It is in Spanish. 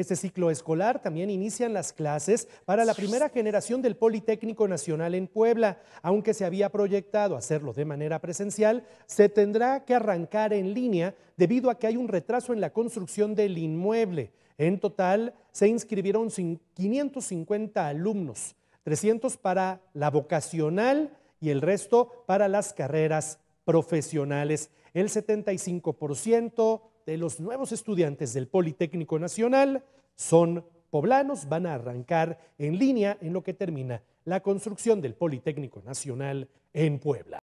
Este ciclo escolar también inician las clases para la primera generación del Politécnico Nacional en Puebla. Aunque se había proyectado hacerlo de manera presencial, se tendrá que arrancar en línea debido a que hay un retraso en la construcción del inmueble. En total, se inscribieron 550 alumnos, 300 para la vocacional y el resto para las carreras profesionales. El 75% de los nuevos estudiantes del Politécnico Nacional son poblanos, van a arrancar en línea en lo que termina la construcción del Politécnico Nacional en Puebla.